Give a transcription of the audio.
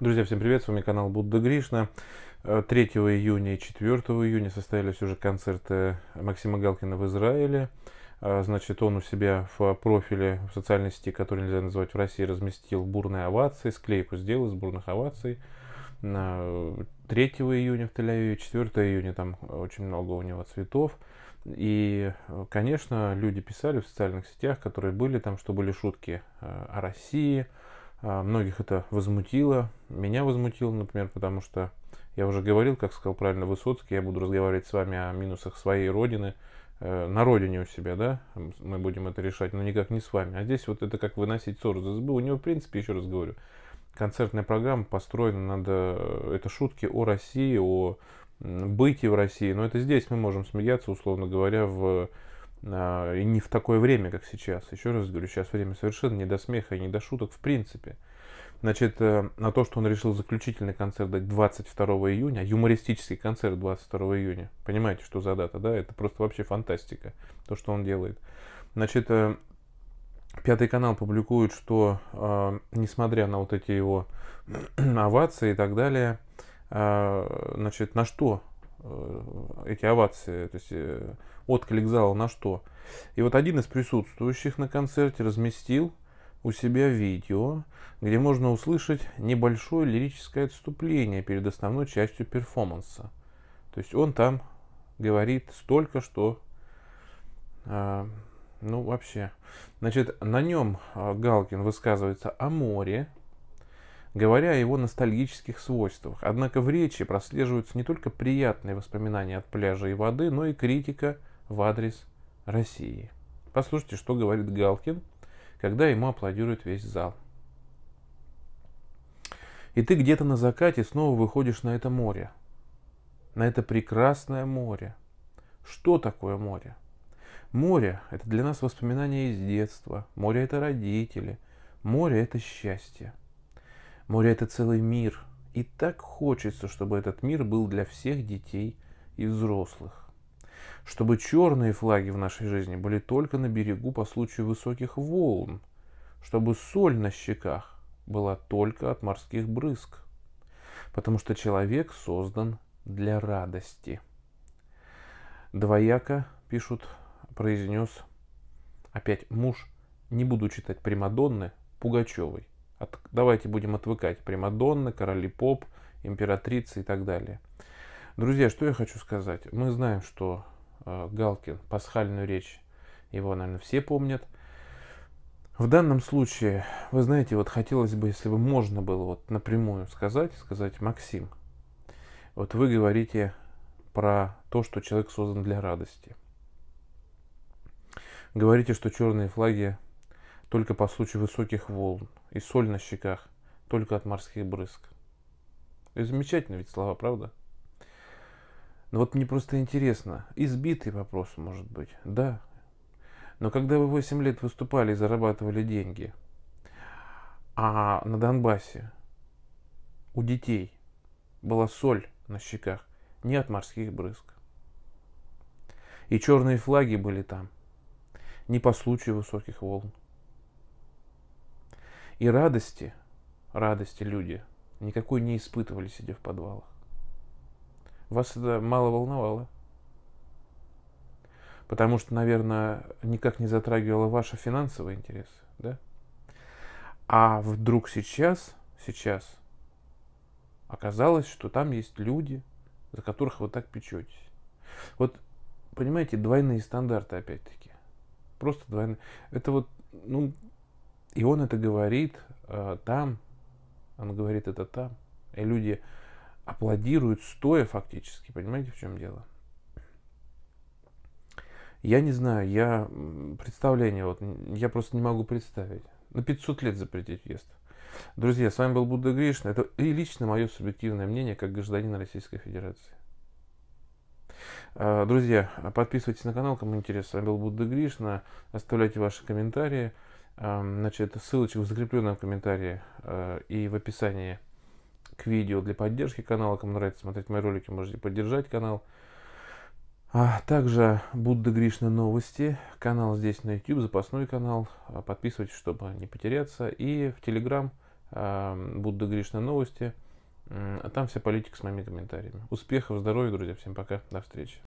Друзья, всем привет, с вами канал Будда Гришна. 3 э, июня и 4 июня состоялись уже концерты Максима Галкина в Израиле. Э, значит, он у себя в профиле в социальной сети, который нельзя назвать в России, разместил бурные овации, склейку сделал из бурных оваций. 3 э, июня в Тель-Авиве, 4 июня там очень много у него цветов. И, конечно, люди писали в социальных сетях, которые были там, что были шутки о России, а, многих это возмутило. Меня возмутило, например, потому что я уже говорил, как сказал правильно Высоцкий, я буду разговаривать с вами о минусах своей родины, э, на родине у себя, да, мы будем это решать, но никак не с вами. А здесь вот это как выносить ссору из избы. У него, в принципе, еще раз говорю, концертная программа построена, надо, э, это шутки о России, о бытии в России, но это здесь мы можем смеяться, условно говоря, в а, и не в такое время, как сейчас. Еще раз говорю, сейчас время совершенно не до смеха и не до шуток в принципе. Значит, э, на то, что он решил заключительный концерт дать 22 июня, юмористический концерт 22 июня. Понимаете, что за дата, да? Это просто вообще фантастика, то, что он делает. Значит, э, Пятый канал публикует, что э, несмотря на вот эти его овации и так далее, значит, на что Э, эти овации, то есть э, отклик зала на что. И вот один из присутствующих на концерте разместил у себя видео, где можно услышать небольшое лирическое отступление перед основной частью перформанса. То есть он там говорит столько, что... Э, ну, вообще. Значит, на нем э, Галкин высказывается о море, говоря о его ностальгических свойствах. Однако в речи прослеживаются не только приятные воспоминания от пляжа и воды, но и критика в адрес России. Послушайте, что говорит Галкин, когда ему аплодирует весь зал. И ты где-то на закате снова выходишь на это море. На это прекрасное море. Что такое море? Море – это для нас воспоминания из детства. Море – это родители. Море – это счастье. Море — это целый мир, и так хочется, чтобы этот мир был для всех детей и взрослых. Чтобы черные флаги в нашей жизни были только на берегу по случаю высоких волн, чтобы соль на щеках была только от морских брызг, потому что человек создан для радости. Двояко, пишут, произнес опять муж, не буду читать Примадонны, Пугачевой от, давайте будем отвыкать. Прямо Донны, короли поп, императрицы и так далее. Друзья, что я хочу сказать. Мы знаем, что э, Галкин, пасхальную речь, его, наверное, все помнят. В данном случае, вы знаете, вот хотелось бы, если бы можно было вот напрямую сказать, сказать, Максим, вот вы говорите про то, что человек создан для радости. Говорите, что черные флаги только по случаю высоких волн, и соль на щеках, только от морских брызг. И замечательно ведь слова, правда? Но вот мне просто интересно, избитый вопрос, может быть, да. Но когда вы 8 лет выступали и зарабатывали деньги, а на Донбассе у детей была соль на щеках, не от морских брызг. И черные флаги были там, не по случаю высоких волн. И радости, радости люди никакой не испытывали, сидя в подвалах. Вас это мало волновало. Потому что, наверное, никак не затрагивало ваши финансовые интересы, да? А вдруг сейчас, сейчас оказалось, что там есть люди, за которых вы так печетесь. Вот, понимаете, двойные стандарты опять-таки. Просто двойные. Это вот, ну, и он это говорит э, там, он говорит это там. И люди аплодируют стоя фактически, понимаете, в чем дело? Я не знаю, я представление, вот, я просто не могу представить. На 500 лет запретить въезд. Друзья, с вами был Будда Гришна. Это и лично мое субъективное мнение как гражданина Российской Федерации. Э, друзья, подписывайтесь на канал, кому интересно. С вами был Будда Гришна. Оставляйте ваши комментарии. Значит, ссылочек в закрепленном комментарии э, и в описании к видео для поддержки канала. Кому нравится смотреть мои ролики, можете поддержать канал. А также Будда Гришна новости, канал здесь на YouTube, запасной канал. А, подписывайтесь, чтобы не потеряться. И в Telegram Будда Гришна новости. А там вся политика с моими комментариями. Успехов, здоровья, друзья. Всем пока. До встречи.